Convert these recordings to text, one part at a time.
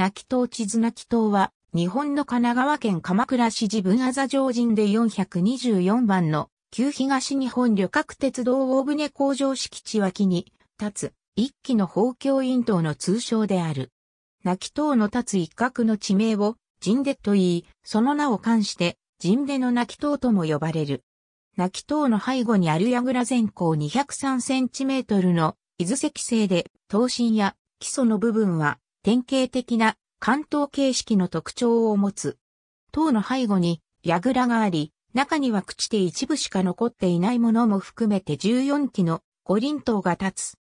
泣き島地図泣き島は、日本の神奈川県鎌倉市自分あざ上人で424番の、旧東日本旅客鉄道大船工場敷地脇に、立つ、一機の宝教院島の通称である。泣き島の立つ一角の地名を、人でと言い、その名を冠して、人での泣き島とも呼ばれる。泣き島の背後にある櫓全高203センチメートルの、伊豆石製で、刀身や基礎の部分は典型的な関東形式の特徴を持つ。塔の背後に櫓があり、中には朽ちて一部しか残っていないものも含めて14基の五輪塔が立つ。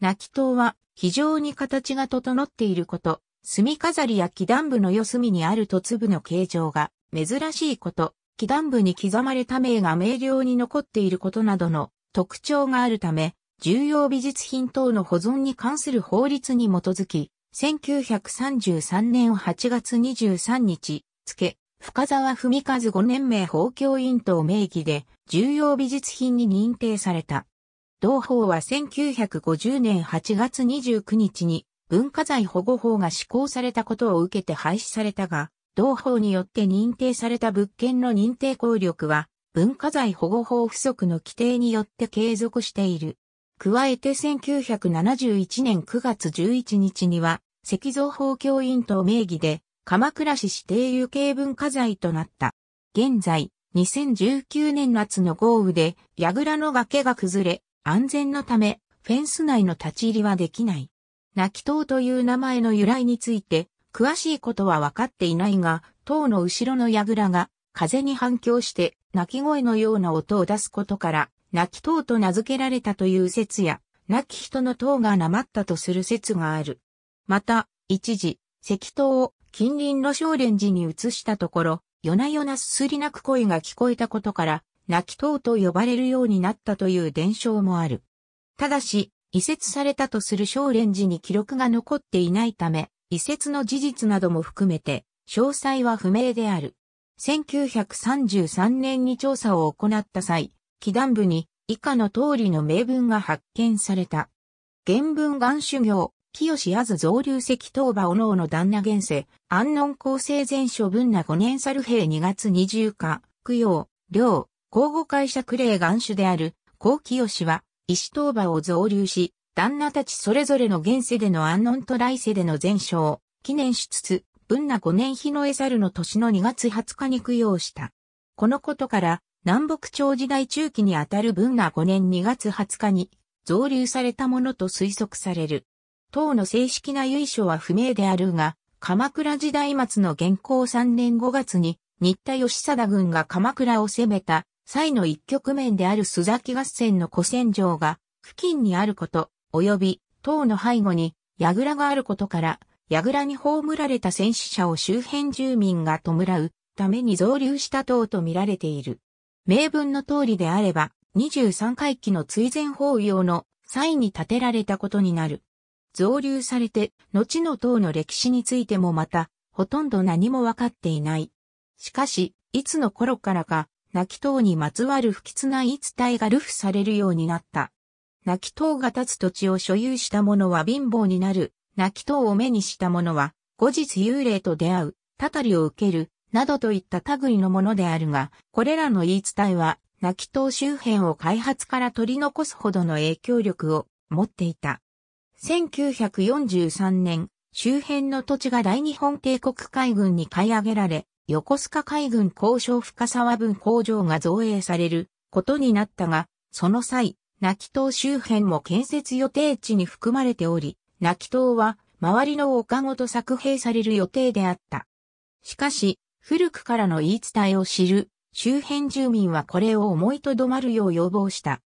泣き塔は非常に形が整っていること、墨飾りや木。段部の四隅にある突部の形状が珍しいこと、木。段部に刻まれた名が明瞭に残っていることなどの特徴があるため、重要美術品等の保存に関する法律に基づき、1933年8月23日、付、深沢文和5年名法教員等名義で重要美術品に認定された。同法は1950年8月29日に文化財保護法が施行されたことを受けて廃止されたが、同法によって認定された物件の認定効力は文化財保護法不足の規定によって継続している。加えて1971年9月11日には石像法教院と名義で、鎌倉市指定有形文化財となった。現在、2019年夏の豪雨で、櫓の崖が崩れ、安全のため、フェンス内の立ち入りはできない。泣き塔という名前の由来について、詳しいことは分かっていないが、塔の後ろの櫓が、風に反響して、泣き声のような音を出すことから、泣き塔と名付けられたという説や、泣き人の塔がなまったとする説がある。また、一時、石灯を近隣の小蓮寺に移したところ、夜な夜なすすり泣く声が聞こえたことから、泣き灯と呼ばれるようになったという伝承もある。ただし、移設されたとする小蓮寺に記録が残っていないため、移設の事実なども含めて、詳細は不明である。1933年に調査を行った際、祈壇部に以下の通りの名文が発見された。原文願修行、清あず増流石東馬おのおの旦那現世、安穏厚生前書文那五年猿兵二月二十日、供養、領、交互会社クレイ元首である、高清は、石東馬を増流し、旦那たちそれぞれの現世での安穏と来世での前哨、を、記念しつつ、文那五年日のえ猿の年の2月20日に供養した。このことから、南北朝時代中期にあたる文那五年2月20日に、増流されたものと推測される。唐の正式な由緒は不明であるが、鎌倉時代末の元寇3年5月に、新田義貞軍が鎌倉を攻めた際の一局面である須崎合戦の古戦場が付近にあること、及び唐の背後に櫓があることから、櫓に葬られた戦死者を周辺住民が弔うために増流した党と見られている。名文の通りであれば、23回忌の追善法要の際に建てられたことになる。増流されて、後の党の歴史についてもまた、ほとんど何もわかっていない。しかし、いつの頃からか、泣き塔にまつわる不吉な言い伝えが流布されるようになった。泣き塔が立つ土地を所有した者は貧乏になる、泣き塔を目にした者は、後日幽霊と出会う、たたりを受ける、などといった類のものであるが、これらの言い伝えは、泣き塔周辺を開発から取り残すほどの影響力を持っていた。1943年、周辺の土地が大日本帝国海軍に買い上げられ、横須賀海軍交渉深沢分工場が造営されることになったが、その際、泣き島周辺も建設予定地に含まれており、泣き島は周りの丘ごと作兵される予定であった。しかし、古くからの言い伝えを知る周辺住民はこれを思いとどまるよう要望した。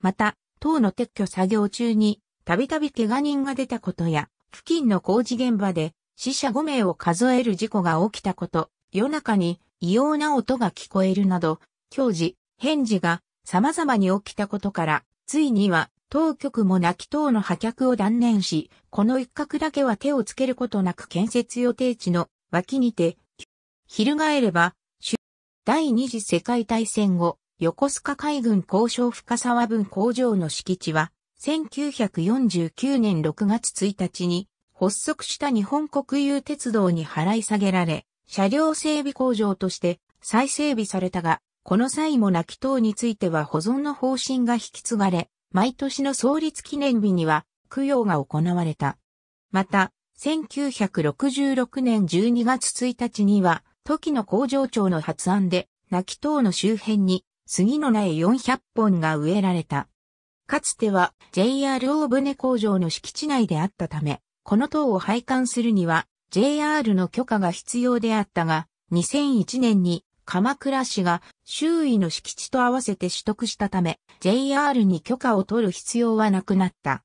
また、党の撤去作業中にたびたび怪我人が出たことや、付近の工事現場で死者5名を数える事故が起きたこと、夜中に異様な音が聞こえるなど、教示、返事が様々に起きたことから、ついには当局も泣き等の破却を断念し、この一角だけは手をつけることなく建設予定地の脇にて、翻れば、第二次世界大戦後、横須賀海軍交渉深沢分工場の敷地は、1949年6月1日に発足した日本国有鉄道に払い下げられ、車両整備工場として再整備されたが、この際も泣き等については保存の方針が引き継がれ、毎年の創立記念日には供養が行われた。また、1966年12月1日には、時の工場長の発案で、泣き等の周辺に杉の苗400本が植えられた。かつては JR 大船工場の敷地内であったため、この塔を廃管するには JR の許可が必要であったが、2001年に鎌倉市が周囲の敷地と合わせて取得したため、JR に許可を取る必要はなくなった。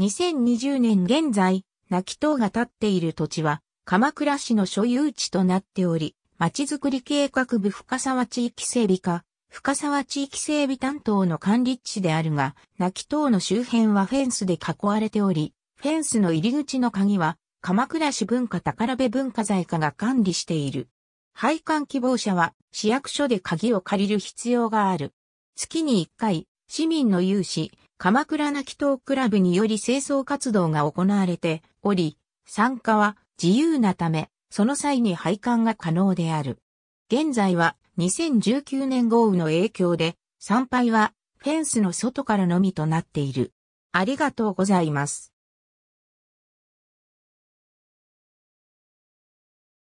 2020年現在、泣き塔が建っている土地は、鎌倉市の所有地となっており、まちづくり計画部深沢地域整備課、深沢地域整備担当の管理地であるが、泣き島の周辺はフェンスで囲われており、フェンスの入り口の鍵は、鎌倉市文化宝部文化財課が管理している。配管希望者は、市役所で鍵を借りる必要がある。月に1回、市民の有志、鎌倉泣き島クラブにより清掃活動が行われており、参加は自由なため、その際に配管が可能である。現在は2019年豪雨の影響で、参拝はフェンスの外からのみとなっている。ありがとうございます。